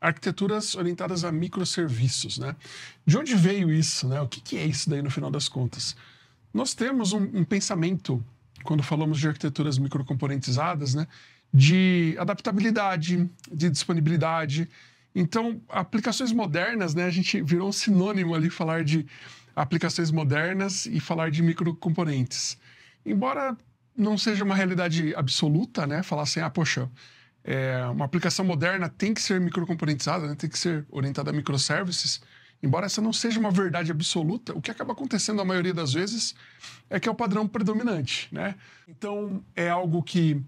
arquiteturas orientadas a microserviços, né? De onde veio isso, né? O que, que é isso daí no final das contas? Nós temos um, um pensamento, quando falamos de arquiteturas microcomponentizadas, né? De adaptabilidade, de disponibilidade. Então, aplicações modernas, né? A gente virou um sinônimo ali falar de aplicações modernas e falar de microcomponentes. Embora não seja uma realidade absoluta, né? Falar assim, ah, poxa, é, uma aplicação moderna tem que ser microcomponentizada, né? tem que ser orientada a microservices. Embora essa não seja uma verdade absoluta, o que acaba acontecendo a maioria das vezes é que é o padrão predominante, né? Então, é algo que,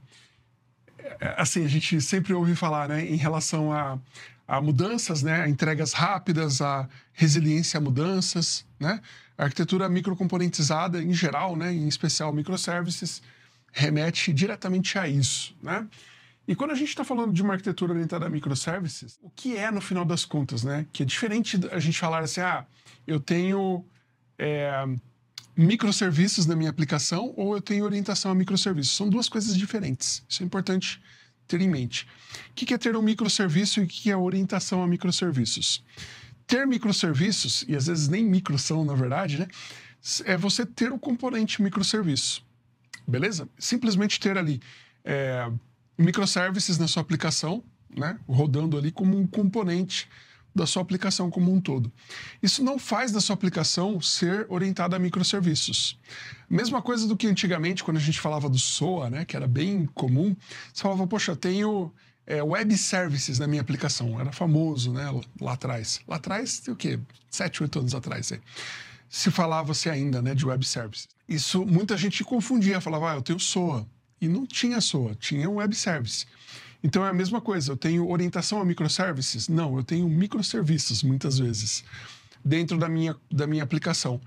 é, assim, a gente sempre ouve falar, né, em relação a, a mudanças, né, a entregas rápidas, a resiliência a mudanças, né? A arquitetura microcomponentizada, em geral, né, em especial microservices, remete diretamente a isso, né? E quando a gente está falando de uma arquitetura orientada a microservices, o que é no final das contas, né? Que é diferente a gente falar assim, ah, eu tenho é, microserviços na minha aplicação ou eu tenho orientação a microserviços. São duas coisas diferentes. Isso é importante ter em mente. O que é ter um microserviço e o que é orientação a microserviços? Ter microserviços, e às vezes nem micro são, na verdade, né? É você ter o componente microserviço. Beleza? Simplesmente ter ali. É, microservices na sua aplicação, né? rodando ali como um componente da sua aplicação como um todo. Isso não faz da sua aplicação ser orientada a microserviços. Mesma coisa do que antigamente, quando a gente falava do SOA, né, que era bem comum, você falava, poxa, tenho é, web services na minha aplicação. Era famoso né, lá atrás. Lá atrás, o quê? Sete, oito anos atrás. Aí. Se falava-se ainda né, de web services. Isso muita gente confundia, falava, ah, eu tenho SOA. E não tinha SOA, tinha um web service. Então é a mesma coisa, eu tenho orientação a microservices? Não, eu tenho microserviços, muitas vezes, dentro da minha, da minha aplicação.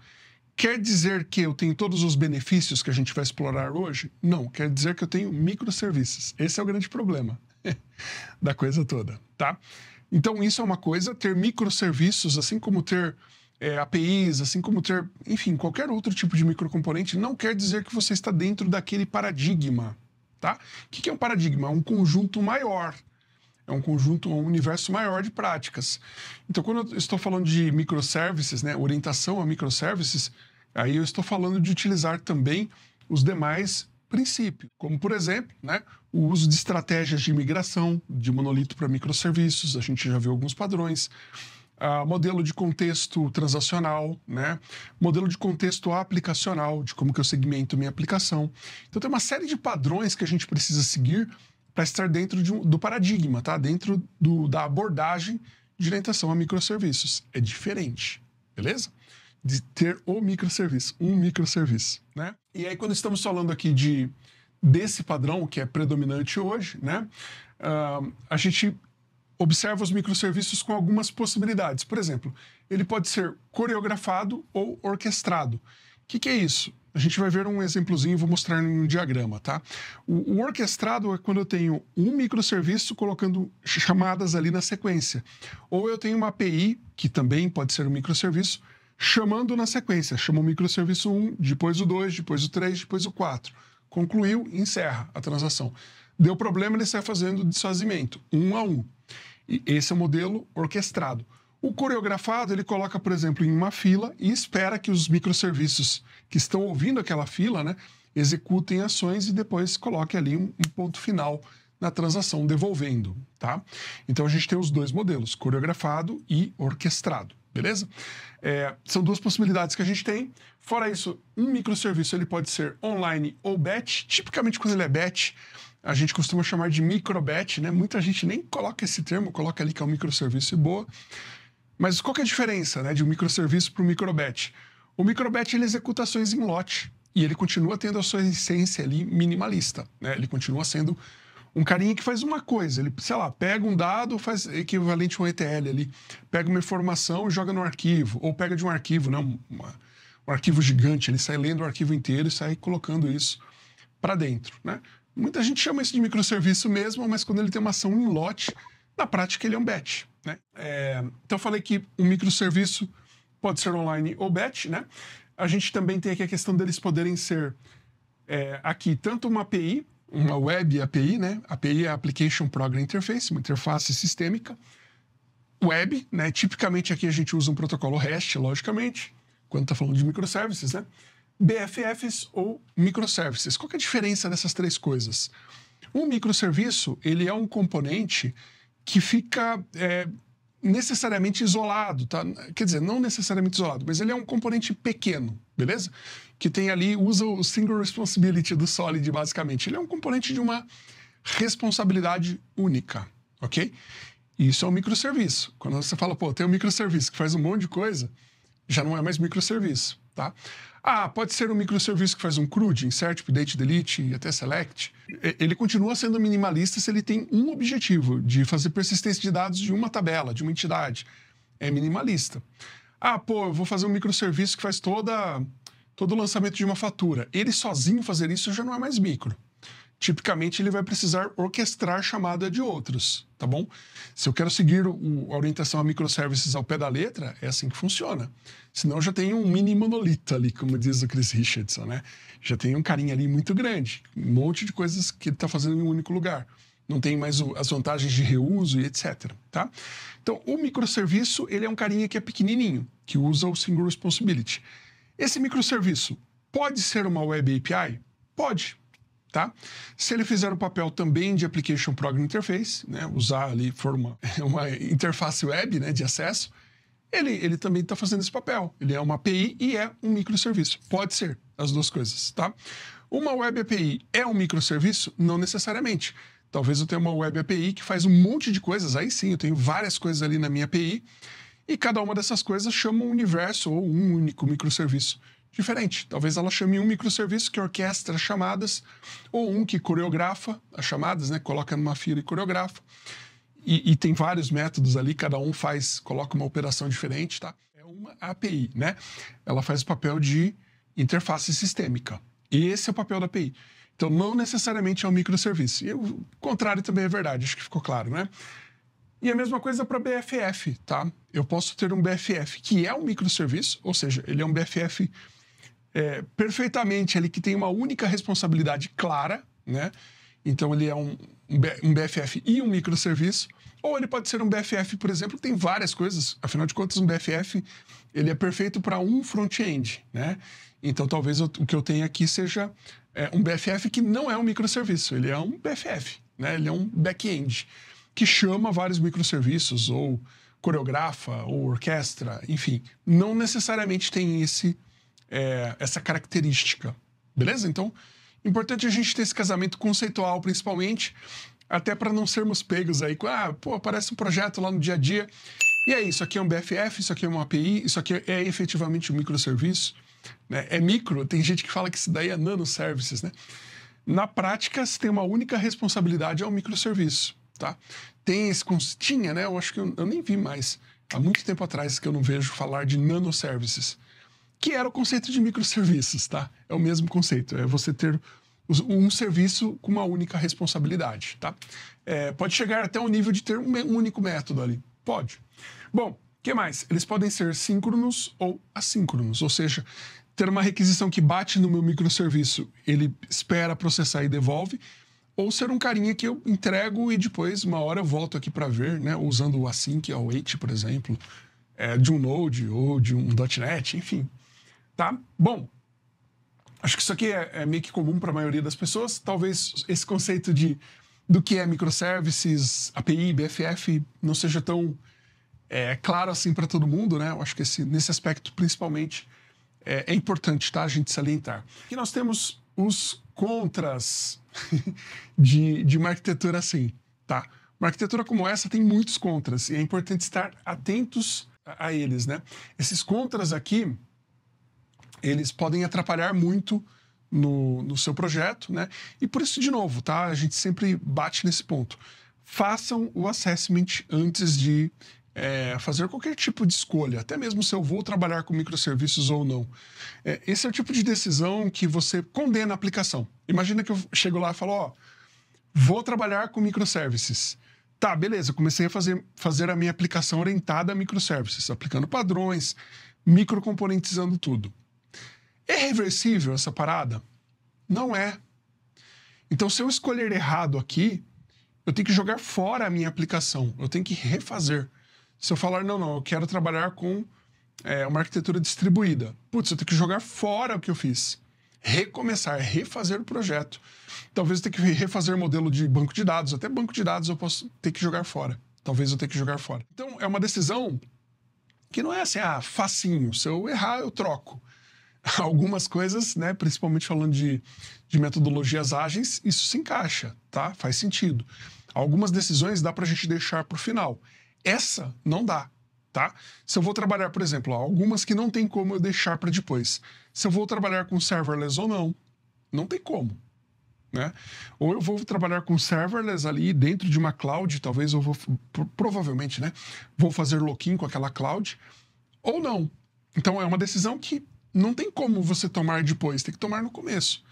Quer dizer que eu tenho todos os benefícios que a gente vai explorar hoje? Não, quer dizer que eu tenho microserviços. Esse é o grande problema da coisa toda, tá? Então, isso é uma coisa, ter microserviços, assim como ter é, APIs, assim como ter, enfim, qualquer outro tipo de microcomponente, não quer dizer que você está dentro daquele paradigma, tá? O que é um paradigma? É um conjunto maior. É um conjunto, um universo maior de práticas. Então, quando eu estou falando de microservices, né, orientação a microservices, aí eu estou falando de utilizar também os demais princípios, como, por exemplo, né, o uso de estratégias de migração de monolito para microserviços, a gente já viu alguns padrões uh, modelo de contexto transacional, né? modelo de contexto aplicacional, de como que eu segmento minha aplicação. Então tem uma série de padrões que a gente precisa seguir para estar dentro de um, do paradigma, tá? dentro do, da abordagem de orientação a microserviços. É diferente, beleza? De ter o microserviço, um microserviço, né? E aí quando estamos falando aqui de desse padrão que é predominante hoje, né? Uh, a gente observa os microserviços com algumas possibilidades. Por exemplo, ele pode ser coreografado ou orquestrado. O que, que, é isso? A gente vai ver um exemplozinho, vou mostrar em um diagrama, tá? O, o orquestrado é quando eu tenho um microserviço colocando chamadas ali na sequência. Ou eu tenho uma API, que também pode ser um microserviço, chamando na sequência. Chama o microserviço 1, depois o 2, depois o 3, depois o 4. Concluiu, encerra a transação. Deu problema, ele sai fazendo desfazimento, um a um. E esse é o modelo orquestrado. O coreografado, ele coloca, por exemplo, em uma fila e espera que os microserviços que estão ouvindo aquela fila, né, executem ações e depois coloque ali um, um ponto final na transação, devolvendo, tá? Então a gente tem os dois modelos, coreografado e orquestrado, beleza? É, são duas possibilidades que a gente tem. Fora isso, um microserviço ele pode ser online ou batch. Tipicamente quando ele é batch, a gente costuma chamar de microbet, né? Muita gente nem coloca esse termo, coloca ali que é um microserviço e boa. Mas qual que é a diferença né, de um microserviço para um microbet? O microbet ele executa ações em lote e ele continua tendo a sua essência ali minimalista. Né? Ele continua sendo um carinha que faz uma coisa, ele, sei lá, pega um dado, faz equivalente a um ETL ali, pega uma informação e joga no arquivo, ou pega de um arquivo, né, uma, um arquivo gigante, ele sai lendo o arquivo inteiro e sai colocando isso para dentro, né? Muita gente chama isso de microserviço mesmo, mas quando ele tem uma ação em lote, na prática ele é um batch. Né? É, então eu falei que um microserviço pode ser online ou batch, né? A gente também tem aqui a questão deles poderem ser é, aqui tanto uma API, uma web API, né? API é Application Program Interface, uma interface sistêmica. Web, né? Tipicamente aqui a gente usa um protocolo REST, logicamente, quando está falando de microservices, né? BFFs ou microservices. Qual é a diferença dessas três coisas? Um microserviço ele é um componente que fica é, necessariamente isolado, tá? Quer dizer, não necessariamente isolado, mas ele é um componente pequeno, beleza? Que tem ali usa o single responsibility do Solid basicamente. Ele é um componente de uma responsabilidade única, ok? Isso é um microserviço. Quando você fala, pô, tem um microserviço que faz um monte de coisa, já não é mais microserviço. Tá? Ah, pode ser um microserviço que faz um CRUD, insert, update, delete e até select. Ele continua sendo minimalista se ele tem um objetivo, de fazer persistência de dados de uma tabela, de uma entidade. É minimalista. Ah, pô, eu vou fazer um microserviço que faz toda, todo o lançamento de uma fatura. Ele sozinho fazer isso já não é mais micro tipicamente ele vai precisar orquestrar chamada de outros, tá bom? Se eu quero seguir o, a orientação a microservices ao pé da letra, é assim que funciona. Senão já tem um mini monolito ali, como diz o Chris Richardson, né? Já tem um carinha ali muito grande, um monte de coisas que ele está fazendo em um único lugar. Não tem mais o, as vantagens de reuso e etc, tá? Então, o microserviço, ele é um carinha que é pequenininho, que usa o Single Responsibility. Esse microserviço pode ser uma Web API? Pode, Tá? Se ele fizer o um papel também de Application Program Interface, né, usar ali for uma, uma interface web né, de acesso, ele, ele também está fazendo esse papel. Ele é uma API e é um microserviço. Pode ser as duas coisas. Tá? Uma web API é um microserviço? Não necessariamente. Talvez eu tenha uma web API que faz um monte de coisas, aí sim, eu tenho várias coisas ali na minha API, e cada uma dessas coisas chama um universo ou um único microserviço diferente. Talvez ela chame um microserviço que orquestra chamadas, ou um que coreografa as chamadas, né? Coloca numa fila e coreografa. E, e, tem vários métodos ali, cada um faz, coloca uma operação diferente, tá? É uma API, né? Ela faz o papel de interface sistêmica. Esse é o papel da API. Então, não necessariamente é um microserviço. E o contrário também é verdade, acho que ficou claro, né? E a mesma coisa para BFF, tá? Eu posso ter um BFF que é um microserviço, ou seja, ele é um BFF é, perfeitamente ali que tem uma única responsabilidade clara, né? Então ele é um, um BFF e um microserviço, ou ele pode ser um BFF, por exemplo, tem várias coisas. Afinal de contas, um BFF ele é perfeito para um front-end, né? Então talvez eu, o que eu tenha aqui seja é, um BFF que não é um microserviço, ele é um BFF, né? Ele é um back-end que chama vários microserviços ou coreografa ou orquestra, enfim, não necessariamente tem esse é, essa característica. Beleza? Então, importante a gente ter esse casamento conceitual, principalmente, até para não sermos pegos aí com, ah, pô, parece um projeto lá no dia a dia. E aí, é isso aqui é um BFF, isso aqui é uma API, isso aqui é efetivamente um microserviço. Né? É micro, tem gente que fala que isso daí é nano services, né? Na prática, se tem uma única responsabilidade, é o um microserviço, tá? Tem esse... Tinha, né? Eu acho que eu, eu nem vi mais. Há muito tempo atrás que eu não vejo falar de nanoservices que era o conceito de microserviços, tá? É o mesmo conceito, é você ter um serviço com uma única responsabilidade, tá? É, pode chegar até o nível de ter um único método ali, pode. Bom, o que mais? Eles podem ser síncronos ou assíncronos, ou seja, ter uma requisição que bate no meu microserviço, ele espera processar e devolve, ou ser um carinha que eu entrego e depois uma hora eu volto aqui para ver, né? Usando o async, await, por exemplo, é, de um Node ou de um .NET, enfim. Tá? Bom, acho que isso aqui é, é meio que comum para a maioria das pessoas. Talvez esse conceito de do que é microservices, API, BFF, não seja tão é, claro assim para todo mundo, né? Eu acho que esse, nesse aspecto, principalmente, é, é importante tá? a gente salientar. Aqui nós temos os contras de, de uma arquitetura assim, tá? Uma arquitetura como essa tem muitos contras e é importante estar atentos a, a eles, né? Esses contras aqui eles podem atrapalhar muito no, no seu projeto, né? E por isso, de novo, tá? A gente sempre bate nesse ponto. Façam o assessment antes de é, fazer qualquer tipo de escolha, até mesmo se eu vou trabalhar com microserviços ou não. É, esse é o tipo de decisão que você condena a aplicação. Imagina que eu chego lá e falo, ó, vou trabalhar com microservices. Tá, beleza, comecei a fazer, fazer a minha aplicação orientada a microservices, aplicando padrões, microcomponentizando tudo. É reversível essa parada? Não é. Então, se eu escolher errado aqui, eu tenho que jogar fora a minha aplicação, eu tenho que refazer. Se eu falar, não, não, eu quero trabalhar com é, uma arquitetura distribuída, putz, eu tenho que jogar fora o que eu fiz. Recomeçar, refazer o projeto. Talvez eu tenha que refazer modelo de banco de dados, até banco de dados eu posso ter que jogar fora. Talvez eu tenha que jogar fora. Então, é uma decisão que não é assim, ah, facinho. Se eu errar, eu troco. algumas coisas, né, principalmente falando de, de metodologias ágeis, isso se encaixa, tá? Faz sentido. Algumas decisões dá para a gente deixar para o final. Essa não dá, tá? Se eu vou trabalhar, por exemplo, algumas que não tem como eu deixar para depois. Se eu vou trabalhar com serverless ou não, não tem como. Né? Ou eu vou trabalhar com serverless ali dentro de uma cloud, talvez eu vou, provavelmente, né? Vou fazer lock-in com aquela cloud, ou não. Então é uma decisão que não tem como você tomar depois, tem que tomar no começo.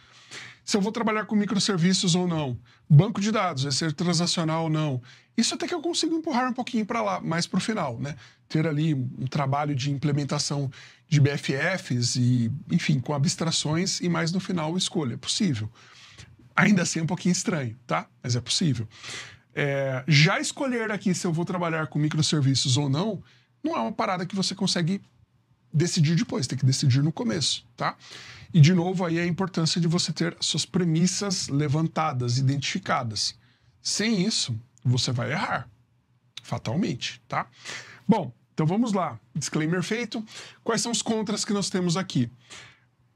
Se eu vou trabalhar com microserviços ou não, banco de dados, vai é ser transacional ou não. Isso até que eu consigo empurrar um pouquinho para lá, mais para o final, né? Ter ali um trabalho de implementação de BFFs e, enfim, com abstrações e mais no final escolha. É possível. Ainda assim é um pouquinho estranho, tá? Mas é possível. É, já escolher aqui se eu vou trabalhar com microserviços ou não, não é uma parada que você consegue decidir depois, tem que decidir no começo, tá? E de novo aí é a importância de você ter suas premissas levantadas, identificadas. Sem isso, você vai errar fatalmente, tá? Bom, então vamos lá. Disclaimer feito. Quais são os contras que nós temos aqui?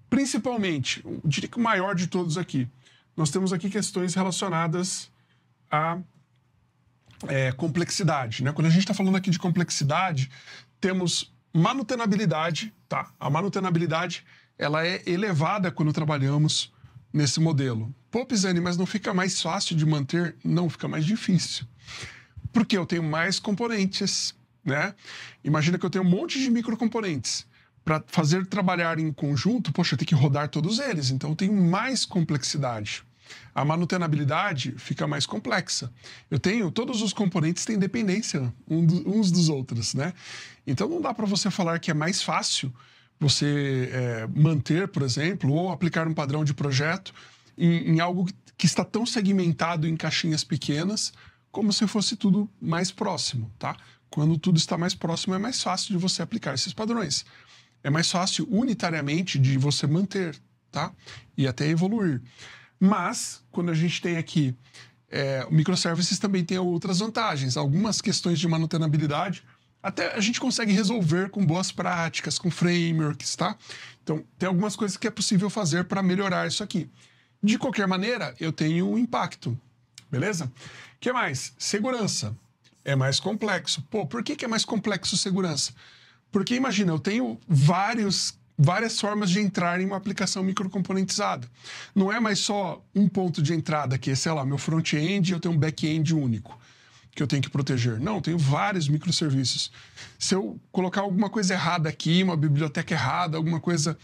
Principalmente, eu diria que o maior de todos aqui, nós temos aqui questões relacionadas à é, complexidade. Né? Quando a gente está falando aqui de complexidade, temos Manutenabilidade, tá? A manutenabilidade, ela é elevada quando trabalhamos nesse modelo. Pô, Pisani, mas não fica mais fácil de manter? Não, fica mais difícil. Porque eu tenho mais componentes, né? Imagina que eu tenho um monte de microcomponentes. Para fazer trabalhar em conjunto, poxa, eu tenho que rodar todos eles, então eu tenho mais complexidade. A manutenabilidade fica mais complexa. Eu tenho, todos os componentes têm dependência uns dos outros, né? Então não dá para você falar que é mais fácil você é, manter, por exemplo, ou aplicar um padrão de projeto em, em algo que está tão segmentado em caixinhas pequenas, como se fosse tudo mais próximo, tá? Quando tudo está mais próximo, é mais fácil de você aplicar esses padrões. É mais fácil unitariamente de você manter, tá? E até evoluir. Mas, quando a gente tem aqui é, o microservices, também tem outras vantagens. Algumas questões de manutenabilidade, até a gente consegue resolver com boas práticas, com frameworks, tá? Então, tem algumas coisas que é possível fazer para melhorar isso aqui. De qualquer maneira, eu tenho um impacto, beleza? O que mais? Segurança. É mais complexo. Pô, por que, que é mais complexo segurança? Porque imagina, eu tenho vários várias formas de entrar em uma aplicação microcomponentizada. Não é mais só um ponto de entrada que, é, sei lá, meu front-end eu tenho um back-end único que eu tenho que proteger. Não, eu tenho vários microserviços. Se eu colocar alguma coisa errada aqui, uma biblioteca errada, alguma coisa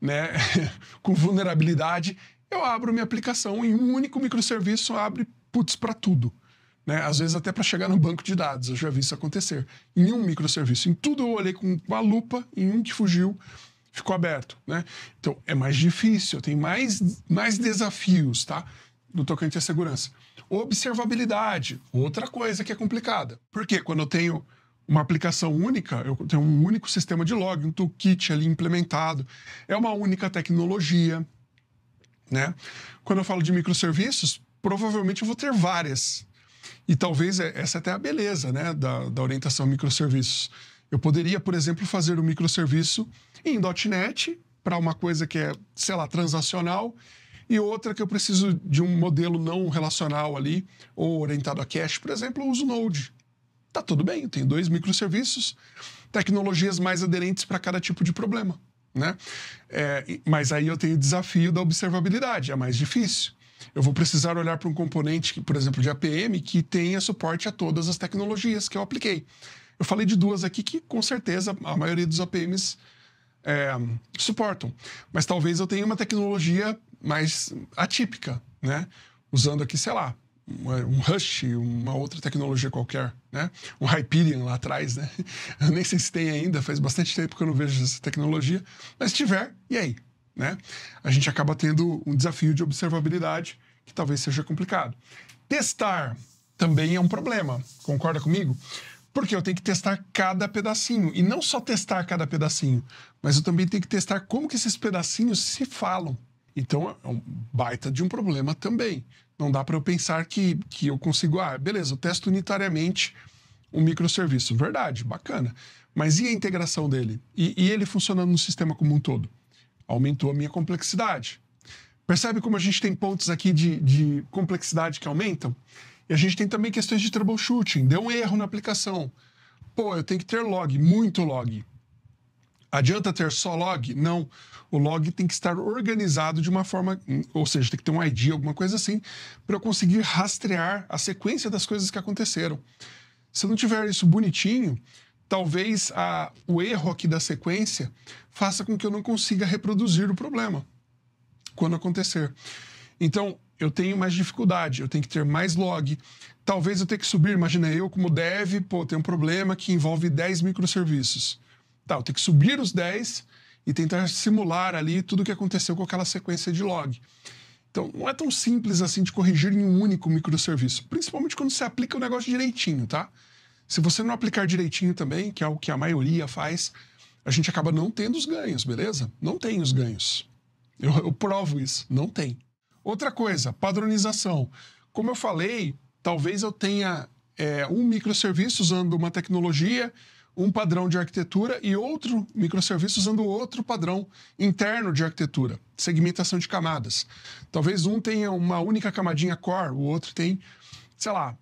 né, com vulnerabilidade, eu abro minha aplicação em um único microserviço, abre putz para tudo. Né? Às vezes até para chegar no banco de dados, eu já vi isso acontecer. Em um microserviço, em tudo eu olhei com uma lupa, em um que fugiu, ficou aberto, né? Então é mais difícil, tem mais, mais desafios, tá? No tocante à segurança. Observabilidade, outra coisa que é complicada. Porque quando eu tenho uma aplicação única, eu tenho um único sistema de log, um toolkit ali implementado, é uma única tecnologia, né? Quando eu falo de microserviços, provavelmente eu vou ter várias. E talvez é, essa até é a beleza, né, da, da orientação microserviços. Eu poderia, por exemplo, fazer um microserviço em .NET, para uma coisa que é, sei lá, transacional, e outra que eu preciso de um modelo não relacional ali, ou orientado a cache, por exemplo, eu uso Node. Tá tudo bem, eu tenho dois microserviços, tecnologias mais aderentes para cada tipo de problema. Né? É, mas aí eu tenho o desafio da observabilidade, é mais difícil. Eu vou precisar olhar para um componente, que, por exemplo, de APM, que tenha suporte a todas as tecnologias que eu apliquei. Eu falei de duas aqui que, com certeza, a maioria dos APMs é, suportam. Mas talvez eu tenha uma tecnologia mais atípica, né? Usando aqui, sei lá, um é, Rush, uma outra tecnologia qualquer, né? Um Hyperion lá atrás, né? Eu nem sei se tem ainda, faz bastante tempo que eu não vejo essa tecnologia, mas se tiver, e aí? Né? A gente acaba tendo um desafio de observabilidade que talvez seja complicado. Testar também é um problema, concorda comigo? Porque eu tenho que testar cada pedacinho. E não só testar cada pedacinho, mas eu também tenho que testar como que esses pedacinhos se falam. Então, é um baita de um problema também. Não dá para eu pensar que, que eu consigo... Ah, beleza, eu testo unitariamente um microserviço. Verdade, bacana. Mas e a integração dele? E, e ele funcionando no sistema como um todo? Aumentou a minha complexidade. Percebe como a gente tem pontos aqui de, de complexidade que aumentam? E a gente tem também questões de troubleshooting. Deu um erro na aplicação. Pô, eu tenho que ter log, muito log. Adianta ter só log? Não. O log tem que estar organizado de uma forma, ou seja, tem que ter um ID, alguma coisa assim, para eu conseguir rastrear a sequência das coisas que aconteceram. Se eu não tiver isso bonitinho, talvez a, o erro aqui da sequência faça com que eu não consiga reproduzir o problema quando acontecer. Então, eu tenho mais dificuldade, eu tenho que ter mais log. Talvez eu tenha que subir, imagina eu como dev, pô, tem um problema que envolve 10 microserviços. Tá, eu tenho que subir os 10 e tentar simular ali tudo o que aconteceu com aquela sequência de log. Então, não é tão simples assim de corrigir em um único microserviço, principalmente quando você aplica o negócio direitinho, tá? Se você não aplicar direitinho também, que é o que a maioria faz, a gente acaba não tendo os ganhos, beleza? Não tem os ganhos. eu, eu provo isso, não tem. Outra coisa, padronização. Como eu falei, talvez eu tenha é, um microserviço usando uma tecnologia, um padrão de arquitetura e outro microserviço usando outro padrão interno de arquitetura, segmentação de camadas. Talvez um tenha uma única camadinha core, o outro tem, sei lá,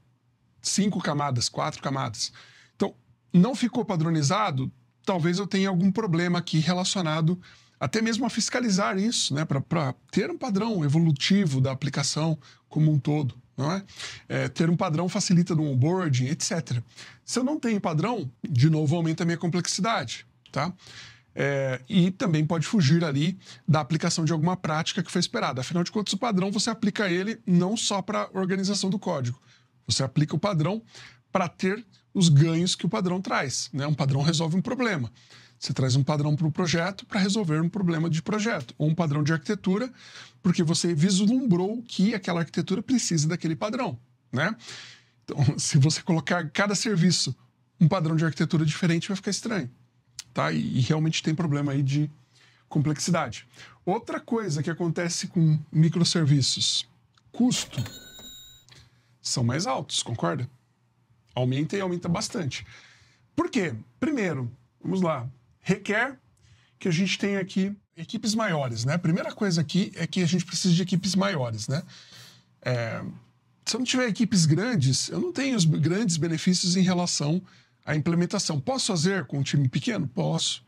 cinco camadas, quatro camadas. Então, não ficou padronizado? Talvez eu tenha algum problema aqui relacionado a até mesmo a fiscalizar isso, né, para ter um padrão evolutivo da aplicação como um todo. Não é? é ter um padrão facilita no onboarding, etc. Se eu não tenho padrão, de novo aumenta a minha complexidade. Tá? É, e também pode fugir ali da aplicação de alguma prática que foi esperada. Afinal de contas, o padrão você aplica ele não só para a organização do código, você aplica o padrão para ter os ganhos que o padrão traz. Né? Um padrão resolve um problema. Você traz um padrão para o projeto para resolver um problema de projeto, ou um padrão de arquitetura, porque você vislumbrou que aquela arquitetura precisa daquele padrão, né? Então, se você colocar cada serviço um padrão de arquitetura diferente, vai ficar estranho, tá? E, e realmente tem problema aí de complexidade. Outra coisa que acontece com microserviços, custo. São mais altos, concorda? Aumenta e aumenta bastante. Por quê? Primeiro, vamos lá, requer que a gente tenha aqui equipes maiores, né? primeira coisa aqui é que a gente precisa de equipes maiores, né? É, se eu não tiver equipes grandes, eu não tenho os grandes benefícios em relação à implementação. Posso fazer com um time pequeno? Posso.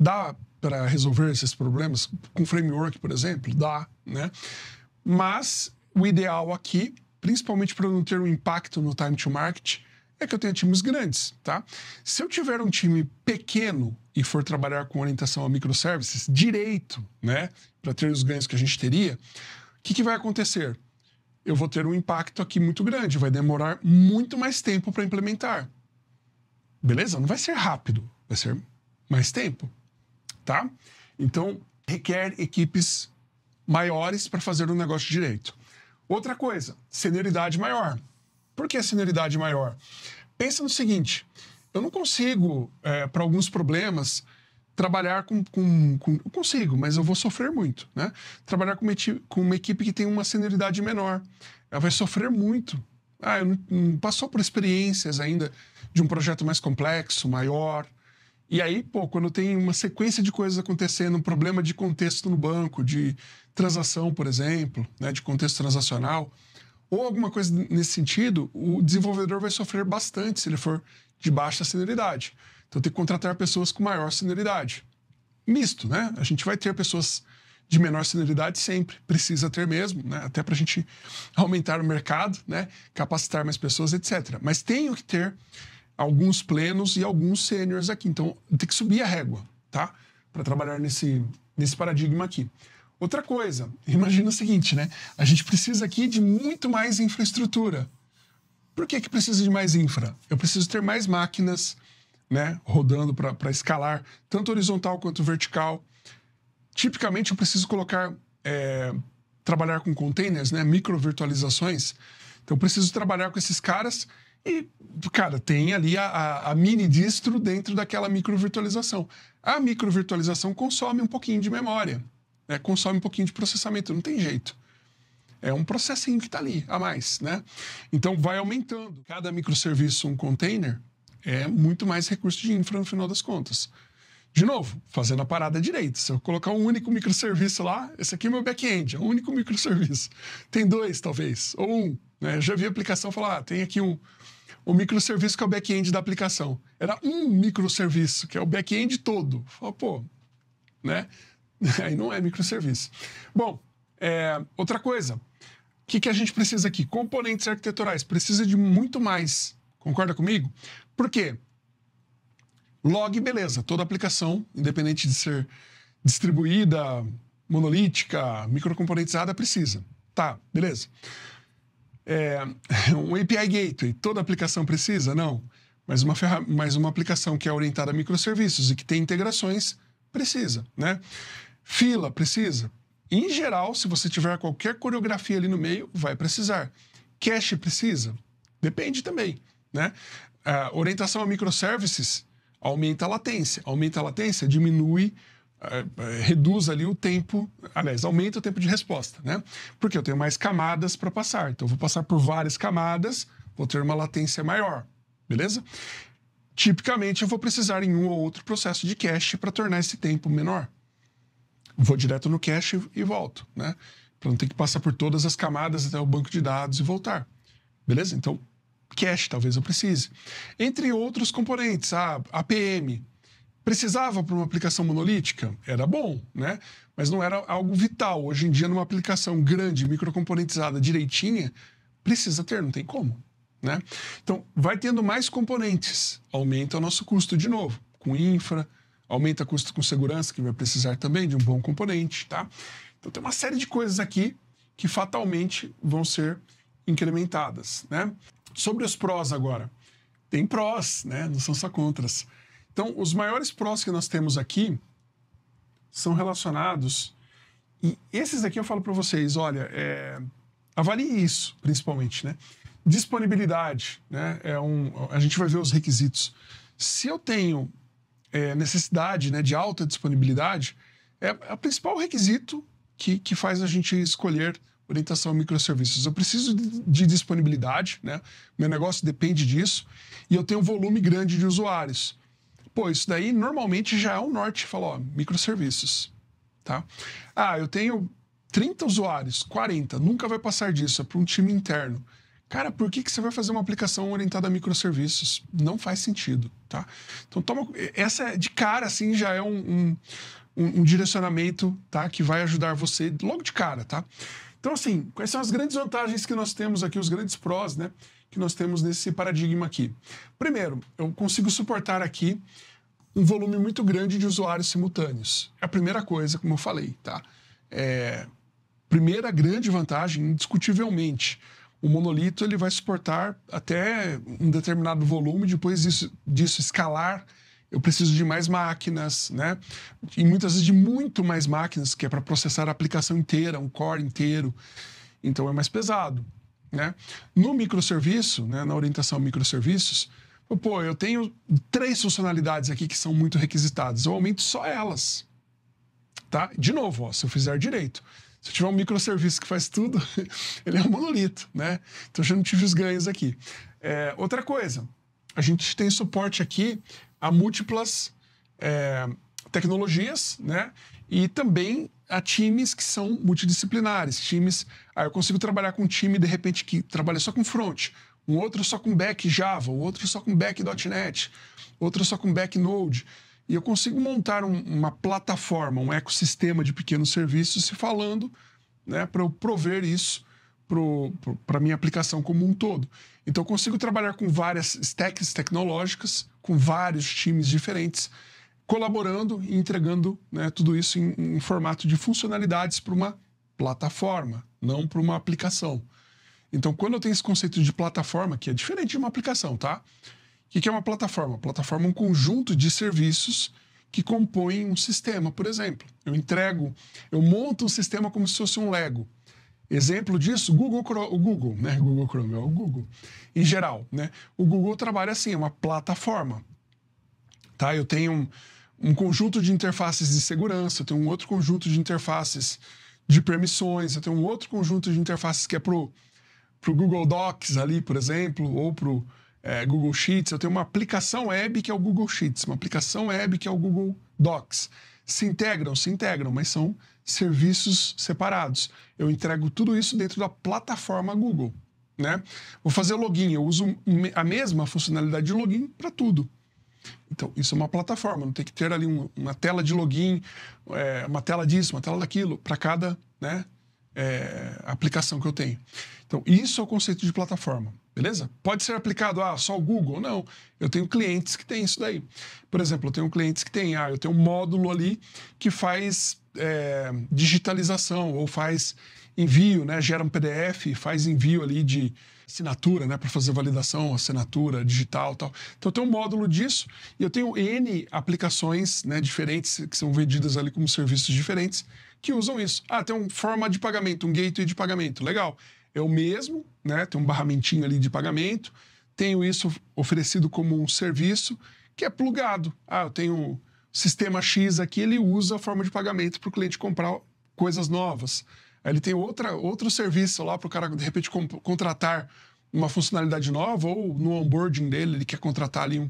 Dá para resolver esses problemas com framework, por exemplo? Dá, né? Mas o ideal aqui, principalmente para não ter um impacto no time to market, é que eu tenha times grandes, tá? Se eu tiver um time pequeno e for trabalhar com orientação a microservices direito, né, para ter os ganhos que a gente teria, o que, que vai acontecer? Eu vou ter um impacto aqui muito grande, vai demorar muito mais tempo para implementar. Beleza? Não vai ser rápido, vai ser mais tempo, tá? Então, requer equipes maiores para fazer o um negócio direito. Outra coisa, senioridade maior. Por que senioridade maior? Pensa no seguinte, eu não consigo, é, para alguns problemas, trabalhar com, com, com, Eu consigo, mas eu vou sofrer muito, né? Trabalhar com uma, com uma equipe que tem uma senioridade menor. Ela vai sofrer muito. Ah, não, não passou por experiências ainda de um projeto mais complexo, maior. E aí, pô, quando tem uma sequência de coisas acontecendo, um problema de contexto no banco, de transação, por exemplo, né, de contexto transacional, ou alguma coisa nesse sentido, o desenvolvedor vai sofrer bastante se ele for de baixa senioridade. Então tem que contratar pessoas com maior senioridade. Misto, né? A gente vai ter pessoas de menor senioridade sempre, precisa ter mesmo, né? até para a gente aumentar o mercado, né? capacitar mais pessoas, etc. Mas tenho que ter alguns plenos e alguns sêniores aqui. Então, tem que subir a régua, tá? Para trabalhar nesse, nesse paradigma aqui. Outra coisa, imagina o seguinte, né? A gente precisa aqui de muito mais infraestrutura, por que, que precisa de mais infra? Eu preciso ter mais máquinas né, rodando para escalar, tanto horizontal quanto vertical. Tipicamente, eu preciso colocar, é, trabalhar com containers, né, micro-virtualizações. Então, eu preciso trabalhar com esses caras e, cara, tem ali a, a, a mini-distro dentro daquela micro-virtualização. A micro-virtualização consome um pouquinho de memória, né, consome um pouquinho de processamento, não tem jeito. É um processinho que está ali, a mais, né? Então, vai aumentando. Cada microserviço, um container, é muito mais recurso de infra no final das contas. De novo, fazendo a parada direita. Se eu colocar um único microserviço lá, esse aqui é meu back-end, é o um único microserviço. Tem dois, talvez, ou um. Né? Eu já vi aplicação falar, ah, tem aqui um, um microserviço que é o back-end da aplicação. Era um microserviço, que é o back-end todo. Fala, pô, né? Aí não é microserviço. Bom, é, outra coisa, o que, que a gente precisa aqui? Componentes arquiteturais. Precisa de muito mais. Concorda comigo? Por quê? Log, beleza. Toda aplicação, independente de ser distribuída, monolítica, microcomponentizada, precisa. Tá, beleza. É, um API Gateway, toda aplicação precisa? Não. Mas uma, ferra... mas uma aplicação que é orientada a microserviços e que tem integrações, precisa, né? Fila, precisa? Em geral, se você tiver qualquer coreografia ali no meio, vai precisar. Cache precisa? Depende também, né? Uh, orientação a microservices aumenta a latência. Aumenta a latência, diminui, uh, uh, reduz ali o tempo, aliás, aumenta o tempo de resposta, né? Porque eu tenho mais camadas para passar. Então, eu vou passar por várias camadas, vou ter uma latência maior, beleza? Tipicamente, eu vou precisar em um ou outro processo de cache para tornar esse tempo menor vou direto no cache e, volto, né? Para não ter que passar por todas as camadas até o banco de dados e voltar. Beleza? Então, cache talvez eu precise. Entre outros componentes, a APM. Precisava para uma aplicação monolítica? Era bom, né? Mas não era algo vital. Hoje em dia, numa aplicação grande, microcomponentizada, direitinha, precisa ter, não tem como. Né? Então, vai tendo mais componentes, aumenta o nosso custo de novo, com infra, aumenta custo com segurança, que vai precisar também de um bom componente, tá? Então tem uma série de coisas aqui que fatalmente vão ser incrementadas, né? Sobre os prós agora. Tem prós, né? Não são só contras. Então, os maiores prós que nós temos aqui são relacionados e esses aqui eu falo para vocês, olha, é, avalie isso, principalmente, né? Disponibilidade, né? É um, a gente vai ver os requisitos. Se eu tenho é, necessidade né, de alta disponibilidade, é, é o principal requisito que, que faz a gente escolher orientação a microserviços. Eu preciso de, de disponibilidade, né? meu negócio depende disso, e eu tenho um volume grande de usuários. Pô, isso daí normalmente já é o norte, falou microserviços. Tá? Ah, eu tenho 30 usuários, 40, nunca vai passar disso, é para um time interno. Cara, por que, que você vai fazer uma aplicação orientada a microserviços? Não faz sentido, tá? Então, toma, essa de cara, assim, já é um, um, um direcionamento, tá? Que vai ajudar você logo de cara, tá? Então, assim, quais são as grandes vantagens que nós temos aqui, os grandes prós, né? Que nós temos nesse paradigma aqui. Primeiro, eu consigo suportar aqui um volume muito grande de usuários simultâneos. É a primeira coisa, como eu falei, tá? É, primeira grande vantagem, indiscutivelmente o monolito ele vai suportar até um determinado volume, depois disso, disso escalar eu preciso de mais máquinas, né? E muitas vezes de muito mais máquinas, que é para processar a aplicação inteira, um core inteiro. Então é mais pesado, né? No microserviço, né, na orientação a microserviços, pô, eu tenho três funcionalidades aqui que são muito requisitadas. Eu aumento só elas, tá? De novo, ó, se eu fizer direito. Se eu tiver um microserviço que faz tudo, ele é um monolito, né? Então já não tive os ganhos aqui. É, outra coisa, a gente tem suporte aqui a múltiplas é, tecnologias, né? E também a times que são multidisciplinares, times. Ah, eu consigo trabalhar com um time de repente que trabalha só com front, um outro só com back Java, outro só com back .NET, outro só com back Node. E eu consigo montar um, uma plataforma, um ecossistema de pequenos serviços se falando né, para eu prover isso para a minha aplicação como um todo. Então, eu consigo trabalhar com várias stacks tecnológicas, com vários times diferentes, colaborando e entregando né, tudo isso em, em formato de funcionalidades para uma plataforma, não para uma aplicação. Então, quando eu tenho esse conceito de plataforma, que é diferente de uma aplicação, tá? O que é uma plataforma? A plataforma é um conjunto de serviços que compõem um sistema, por exemplo. Eu entrego, eu monto um sistema como se fosse um Lego. Exemplo disso, Google, o Google, né? Google Chrome, é o Google. Em geral, né? O Google trabalha assim, é uma plataforma. Tá? Eu tenho um, um conjunto de interfaces de segurança, eu tenho um outro conjunto de interfaces de permissões, eu tenho um outro conjunto de interfaces que é para pro Google Docs ali, por exemplo, ou pro é, Google Sheets, eu tenho uma aplicação web que é o Google Sheets, uma aplicação web que é o Google Docs. Se integram, se integram, mas são serviços separados. Eu entrego tudo isso dentro da plataforma Google. Né? Vou fazer login, eu uso a mesma funcionalidade de login para tudo. Então, isso é uma plataforma, não tem que ter ali uma, tela de login, é, uma tela disso, uma tela daquilo, para cada né, é, aplicação que eu tenho. Então, isso é o conceito de plataforma, beleza? Pode ser aplicado a ah, só o Google? Não. Eu tenho clientes que têm isso daí. Por exemplo, eu tenho clientes que têm, ah, eu tenho um módulo ali que faz é, digitalização ou faz envio, né? Gera um PDF, faz envio ali de assinatura, né? Para fazer validação, assinatura digital tal. Então, eu tenho um módulo disso e eu tenho N aplicações né, diferentes que são vendidas ali como serviços diferentes que usam isso. Ah, tem uma forma de pagamento, um gateway de pagamento. Legal. É o mesmo, né? Tem um barramentinho ali de pagamento. Tenho isso oferecido como um serviço que é plugado. Ah, eu tenho um sistema X aqui, ele usa a forma de pagamento para o cliente comprar coisas novas. Aí ele tem outra, outro serviço lá para o cara, de repente, contratar uma funcionalidade nova, ou no onboarding dele, ele quer contratar ali um,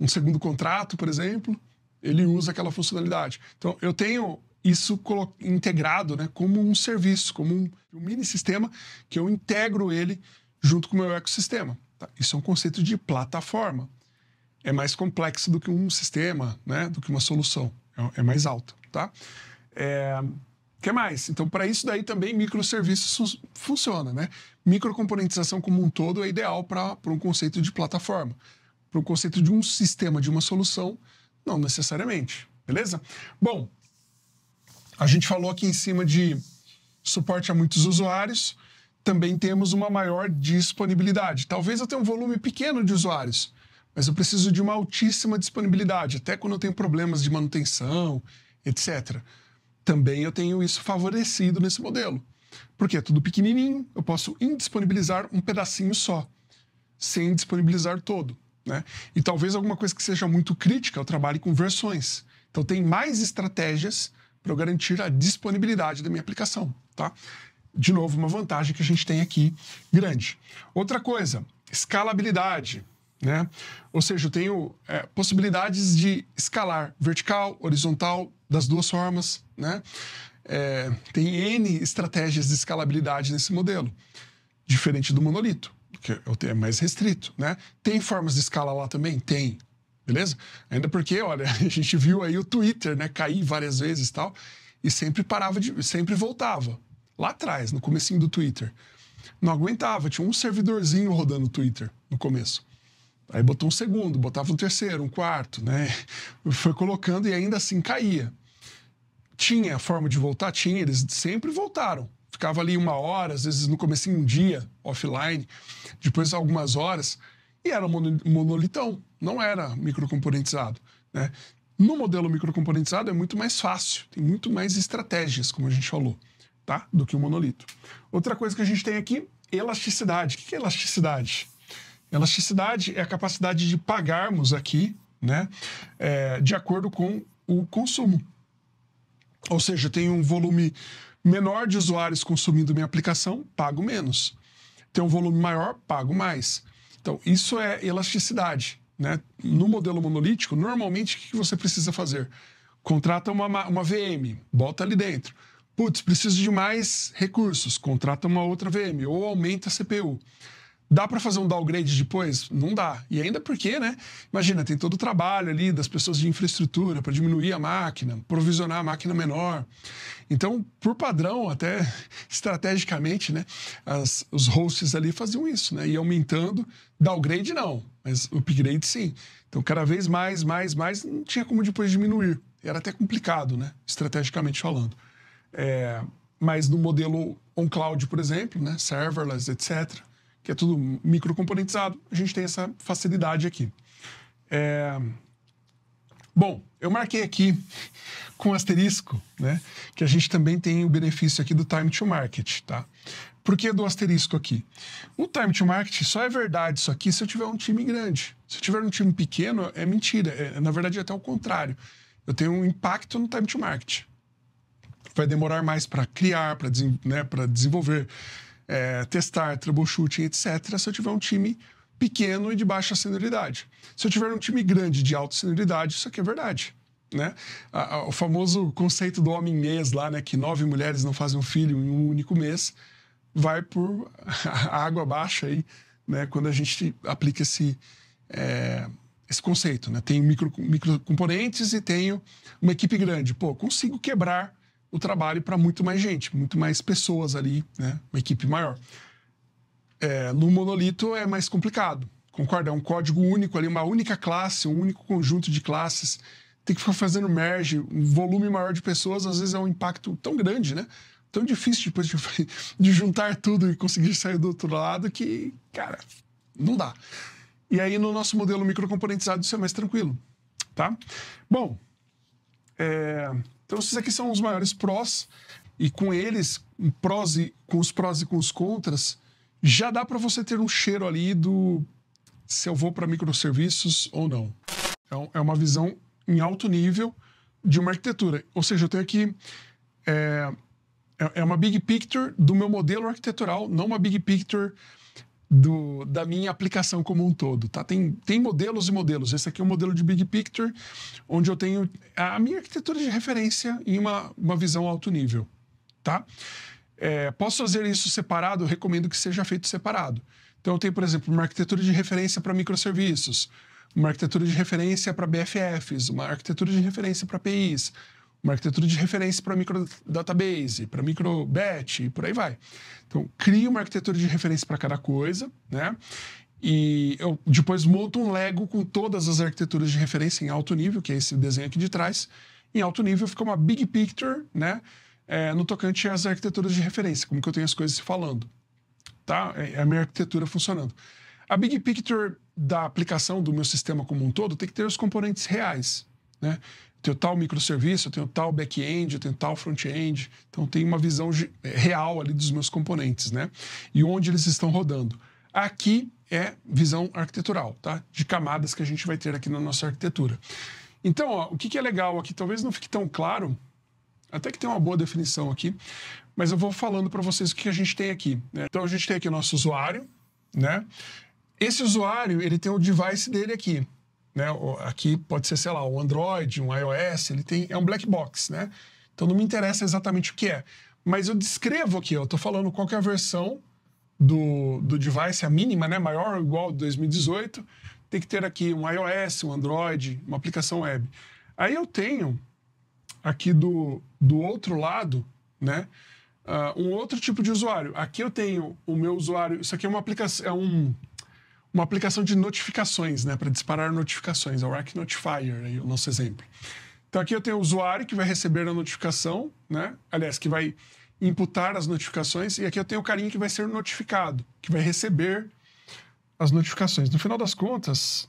um segundo contrato, por exemplo, ele usa aquela funcionalidade. Então, eu tenho isso integrado né, como um serviço, como um, um mini sistema que eu integro ele junto com o meu ecossistema. Tá? Isso é um conceito de plataforma. É mais complexo do que um sistema, né, do que uma solução. É, é mais alto. Tá? É, que mais? Então, para isso daí também microserviços funciona, né? Microcomponentização como um todo é ideal para um conceito de plataforma. Para o um conceito de um sistema, de uma solução, não necessariamente. Beleza? Bom, a gente falou aqui em cima de suporte a muitos usuários, também temos uma maior disponibilidade. Talvez eu tenha um volume pequeno de usuários, mas eu preciso de uma altíssima disponibilidade, até quando eu tenho problemas de manutenção, etc. Também eu tenho isso favorecido nesse modelo. Porque é tudo pequenininho, eu posso indisponibilizar um pedacinho só, sem disponibilizar todo. Né? E talvez alguma coisa que seja muito crítica, eu trabalhe com versões. Então, tem mais estratégias para eu garantir a disponibilidade da minha aplicação, tá? De novo, uma vantagem que a gente tem aqui grande. Outra coisa, escalabilidade, né? Ou seja, eu tenho é, possibilidades de escalar vertical, horizontal, das duas formas, né? É, tem N estratégias de escalabilidade nesse modelo, diferente do monolito, que é, é mais restrito, né? Tem formas de escala lá também? Tem beleza? Ainda porque, olha, a gente viu aí o Twitter, né, cair várias vezes e tal, e sempre parava de, sempre voltava. Lá atrás, no comecinho do Twitter. Não aguentava, tinha um servidorzinho rodando o Twitter no começo. Aí botou um segundo, botava um terceiro, um quarto, né? Foi colocando e ainda assim caía. Tinha a forma de voltar? Tinha, eles sempre voltaram. Ficava ali uma hora, às vezes no comecinho um dia, offline, depois algumas horas e era monolitão, não era microcomponentizado. Né? No modelo microcomponentizado é muito mais fácil, tem muito mais estratégias, como a gente falou, tá? do que o monolito. Outra coisa que a gente tem aqui, elasticidade. O que é elasticidade? Elasticidade é a capacidade de pagarmos aqui né, é, de acordo com o consumo. Ou seja, tem um volume menor de usuários consumindo minha aplicação, pago menos. Tem um volume maior, pago mais. Então, isso é elasticidade. Né? No modelo monolítico, normalmente o que você precisa fazer? Contrata uma, uma VM, bota ali dentro. Putz, preciso de mais recursos, contrata uma outra VM ou aumenta a CPU. Dá para fazer um downgrade depois? Não dá. E ainda porque, né? Imagina, tem todo o trabalho ali das pessoas de infraestrutura para diminuir a máquina, provisionar a máquina menor. Então, por padrão, até estrategicamente, né? As, os hosts ali faziam isso, né? E aumentando, downgrade não, mas upgrade sim. Então, cada vez mais, mais, mais, não tinha como depois diminuir. Era até complicado, né? Estrategicamente falando. É, mas no modelo on-cloud, por exemplo, né? Serverless, etc., que é tudo microcomponentizado, a gente tem essa facilidade aqui. É... Bom, eu marquei aqui com asterisco, né, que a gente também tem o benefício aqui do time to market, tá? Por que do asterisco aqui? O time to market só é verdade isso aqui se eu tiver um time grande. Se eu tiver um time pequeno, é mentira. É, na verdade, é até o contrário. Eu tenho um impacto no time to market. Vai demorar mais para criar, para né, desenvolver é, testar, troubleshooting, etc., se eu tiver um time pequeno e de baixa senioridade. Se eu tiver um time grande de alta senioridade, isso aqui é verdade. Né? A, a, o famoso conceito do homem mês lá, né, que nove mulheres não fazem um filho em um único mês, vai por água abaixo aí, né, quando a gente aplica esse, é, esse conceito. Né? Tenho micro, micro componentes e tenho uma equipe grande. Pô, consigo quebrar o trabalho para muito mais gente, muito mais pessoas ali, né? Uma equipe maior. É, no monolito é mais complicado, concorda? É um código único ali, uma única classe, um único conjunto de classes. Tem que ficar fazendo merge, um volume maior de pessoas, às vezes é um impacto tão grande, né? Tão difícil depois de, de juntar tudo e conseguir sair do outro lado que, cara, não dá. E aí, no nosso modelo microcomponentizado, isso é mais tranquilo, tá? Bom, é, então, esses aqui são os maiores prós, e com eles, prós e, com os prós e com os contras, já dá para você ter um cheiro ali do se eu vou para microserviços ou não. Então, é uma visão em alto nível de uma arquitetura. Ou seja, eu tenho aqui. É, é, é uma big picture do meu modelo arquitetural, não uma big picture do, da minha aplicação como um todo. Tá? Tem, tem modelos e modelos. Esse aqui é um modelo de Big Picture, onde eu tenho a minha arquitetura de referência em uma, uma visão alto nível. Tá? É, posso fazer isso separado? Eu recomendo que seja feito separado. Então, eu tenho, por exemplo, uma arquitetura de referência para microserviços, uma arquitetura de referência para BFFs, uma arquitetura de referência para APIs, uma arquitetura de referência para micro database, para micro batch e por aí vai. Então, cria uma arquitetura de referência para cada coisa, né? E eu depois monto um Lego com todas as arquiteturas de referência em alto nível, que é esse desenho aqui de trás. Em alto nível fica uma big picture, né? É, no tocante às arquiteturas de referência, como que eu tenho as coisas falando, tá? É, é a minha arquitetura funcionando. A big picture da aplicação do meu sistema como um todo tem que ter os componentes reais, né? tenho tal microserviço, eu tenho tal back-end, eu tenho tal front-end. Então, tem uma visão eh, real ali dos meus componentes, né? E onde eles estão rodando. Aqui é visão arquitetural, tá? De camadas que a gente vai ter aqui na nossa arquitetura. Então, ó, o que, que é legal aqui, talvez não fique tão claro, até que tem uma boa definição aqui, mas eu vou falando para vocês o que a gente tem aqui. Né? Então, a gente tem aqui o nosso usuário, né? Esse usuário, ele tem o device dele aqui. Né? Aqui pode ser, sei lá, um Android, um iOS, ele tem, é um black box, né? Então não me interessa exatamente o que é. Mas eu descrevo aqui, eu estou falando qual é a versão do, do device, a mínima, né? Maior ou igual 2018. Tem que ter aqui um iOS, um Android, uma aplicação web. Aí eu tenho aqui do, do outro lado, né? Uh, um outro tipo de usuário. Aqui eu tenho o meu usuário. Isso aqui é uma aplicação, é um, uma aplicação de notificações, né, para disparar notificações, é o Rack Notifier, aí, o nosso exemplo. Então aqui eu tenho o usuário que vai receber a notificação, né? Aliás, que vai imputar as notificações, e aqui eu tenho o carinha que vai ser notificado, que vai receber as notificações. No final das contas,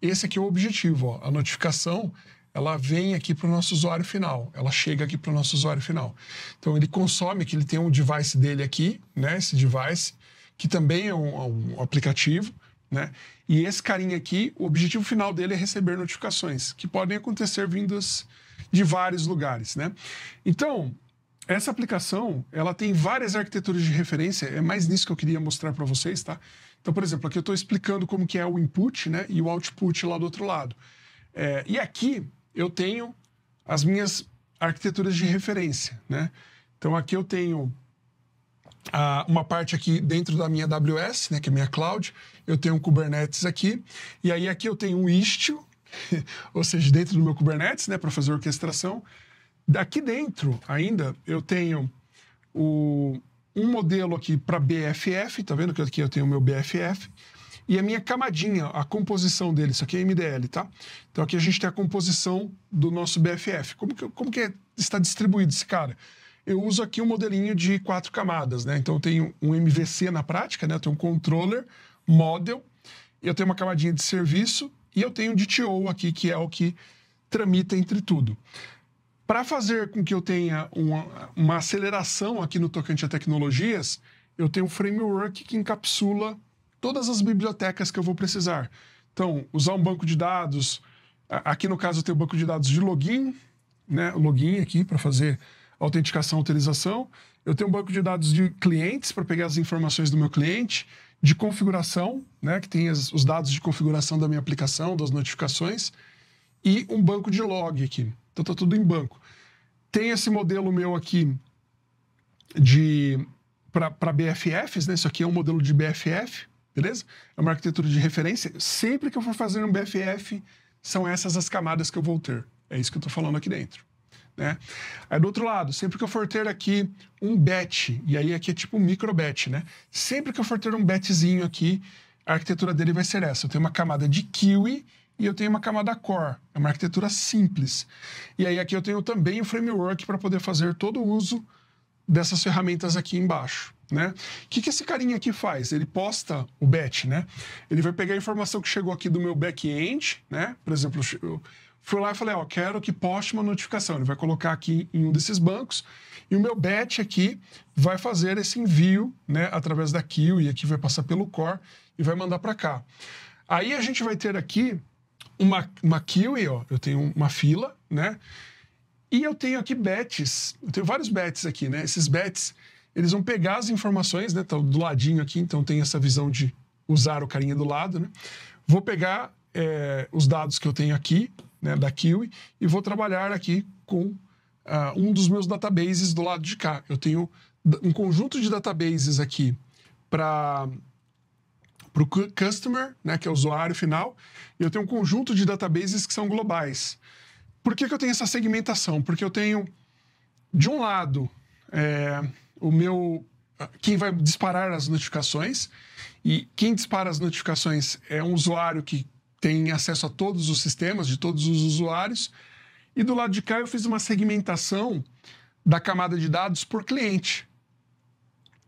esse aqui é o objetivo. Ó. A notificação ela vem aqui para o nosso usuário final, ela chega aqui para o nosso usuário final. Então ele consome que ele tem um device dele aqui, né? Esse device que também é um, é um aplicativo, né? E esse carinha aqui, o objetivo final dele é receber notificações, que podem acontecer vindas de vários lugares, né? Então, essa aplicação, ela tem várias arquiteturas de referência, é mais nisso que eu queria mostrar para vocês, tá? Então, por exemplo, aqui eu estou explicando como que é o input, né? E o output lá do outro lado. É, e aqui eu tenho as minhas arquiteturas de referência, né? Então, aqui eu tenho ah, uma parte aqui dentro da minha AWS, né, que é minha cloud, eu tenho um Kubernetes aqui, e aí aqui eu tenho um Istio, ou seja, dentro do meu Kubernetes, né, para fazer orquestração. Daqui dentro ainda eu tenho o, um modelo aqui para BFF, tá vendo que aqui eu tenho o meu BFF, e a minha camadinha, a composição dele, isso aqui é MDL, tá? Então aqui a gente tem a composição do nosso BFF. Como que, como que é, está distribuído esse cara? eu uso aqui um modelinho de quatro camadas, né? Então eu tenho um MVC na prática, né? Eu tenho um controller, model, eu tenho uma camadinha de serviço e eu tenho um DTO aqui, que é o que tramita entre tudo. Para fazer com que eu tenha uma, uma aceleração aqui no tocante a tecnologias, eu tenho um framework que encapsula todas as bibliotecas que eu vou precisar. Então, usar um banco de dados, aqui no caso eu tenho o um banco de dados de login, né? Login aqui para fazer autenticação, utilização. Eu tenho um banco de dados de clientes para pegar as informações do meu cliente, de configuração, né, que tem as, os dados de configuração da minha aplicação, das notificações, e um banco de log aqui. Então tá tudo em banco. Tem esse modelo meu aqui de para BFFs, né? Isso aqui é um modelo de BFF, beleza? É uma arquitetura de referência. Sempre que eu for fazer um BFF, são essas as camadas que eu vou ter. É isso que eu estou falando aqui dentro né? Aí do outro lado, sempre que eu for ter aqui um bet, e aí aqui é tipo um micro bet, né? Sempre que eu for ter um betzinho aqui, a arquitetura dele vai ser essa. Eu tenho uma camada de Kiwi e eu tenho uma camada core, é uma arquitetura simples. E aí aqui eu tenho também o framework para poder fazer todo o uso dessas ferramentas aqui embaixo. Né? O que, que esse carinha aqui faz? Ele posta o bet, né? Ele vai pegar a informação que chegou aqui do meu back-end, né? Por exemplo, eu fui lá e falei, ó, quero que poste uma notificação. Ele vai colocar aqui em um desses bancos e o meu bet aqui vai fazer esse envio, né, através da Kiwi, aqui vai passar pelo Core e vai mandar para cá. Aí a gente vai ter aqui uma, uma Kiwi, ó, eu tenho uma fila, né, e eu tenho aqui bets, eu tenho vários bets aqui, né, esses bets, eles vão pegar as informações, né, tá do ladinho aqui, então tem essa visão de usar o carinha do lado, né, vou pegar é, os dados que eu tenho aqui, né, da Kiwi e vou trabalhar aqui com uh, um dos meus databases do lado de cá. Eu tenho um conjunto de databases aqui para para o customer, né, que é o usuário final, e eu tenho um conjunto de databases que são globais. Por que, que eu tenho essa segmentação? Porque eu tenho, de um lado, é, o meu ah, quem vai disparar as notificações, e quem dispara as notificações é um usuário que tem acesso a todos os sistemas de todos os usuários. E do lado de cá eu fiz uma segmentação da camada de dados por cliente.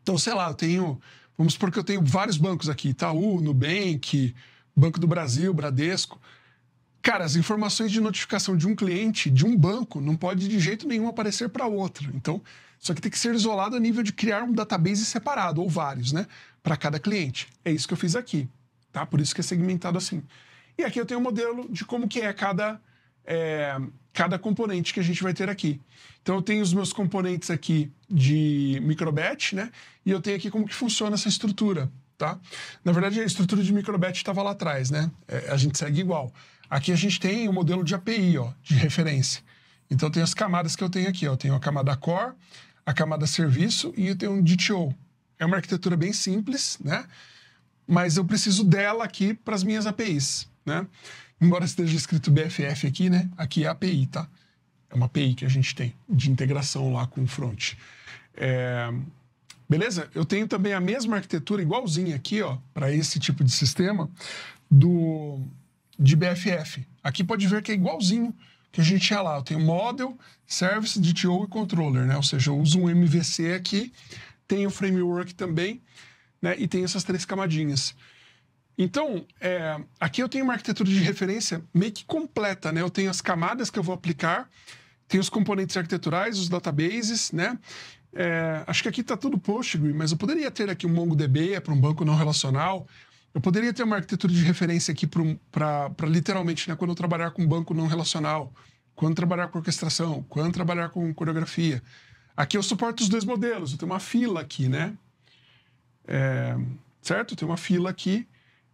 Então, sei lá, eu tenho, vamos supor que eu tenho vários bancos aqui, Itaú, Nubank, Banco do Brasil, Bradesco. Cara, as informações de notificação de um cliente, de um banco, não pode de jeito nenhum aparecer para outro. Então, isso aqui tem que ser isolado a nível de criar um database separado, ou vários, né? Para cada cliente. É isso que eu fiz aqui, tá? Por isso que é segmentado assim. E aqui eu tenho um modelo de como que é cada, é, cada componente que a gente vai ter aqui. Então eu tenho os meus componentes aqui de microbatch, né? E eu tenho aqui como que funciona essa estrutura, tá? Na verdade, a estrutura de microbatch estava lá atrás, né? É, a gente segue igual. Aqui a gente tem o um modelo de API, ó, de referência. Então tem as camadas que eu tenho aqui, ó. Eu tenho a camada core, a camada serviço e eu tenho um DTO. É uma arquitetura bem simples, né? Mas eu preciso dela aqui para as minhas APIs né? Embora esteja escrito BFF aqui, né? Aqui é API, tá? É uma API que a gente tem de integração lá com o front. É... Beleza? Eu tenho também a mesma arquitetura, igualzinha aqui, ó, para esse tipo de sistema, do de BFF. Aqui pode ver que é igualzinho que a gente tinha é lá. Eu tenho model, service, DTO e controller, né? Ou seja, eu uso um MVC aqui, tenho framework também, né? E tem essas três camadinhas. Então, é, aqui eu tenho uma arquitetura de referência meio que completa, né? Eu tenho as camadas que eu vou aplicar, tenho os componentes arquiteturais, os databases, né? É, acho que aqui está tudo Postgre, mas eu poderia ter aqui um MongoDB é para um banco não relacional. Eu poderia ter uma arquitetura de referência aqui para literalmente, né? Quando eu trabalhar com banco não relacional, quando trabalhar com orquestração, quando trabalhar com coreografia. Aqui eu suporto os dois modelos, eu tenho uma fila aqui, né? É, certo? Eu tenho uma fila aqui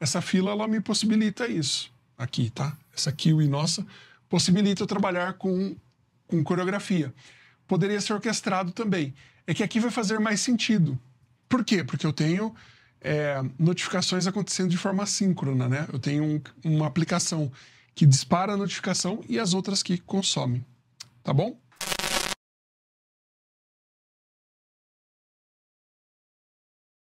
essa fila ela me possibilita isso aqui, tá? Essa Kiwi nossa possibilita eu trabalhar com, com coreografia. Poderia ser orquestrado também. É que aqui vai fazer mais sentido. Por quê? Porque eu tenho é, notificações acontecendo de forma síncrona, né? Eu tenho um, uma aplicação que dispara a notificação e as outras que consomem. Tá bom?